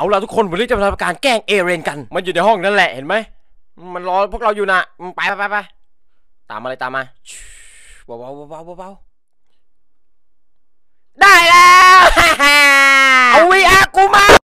เอาละทุกคนวันนี้จะมาทำการแกล้งเอเรนกัน มันอยู่ในห้องนั่นแหละเห็นไหม มันรอพวกเราอยู่นะไปไปไปไป ตามมาเลยตามมาเบาเบาเบาเบา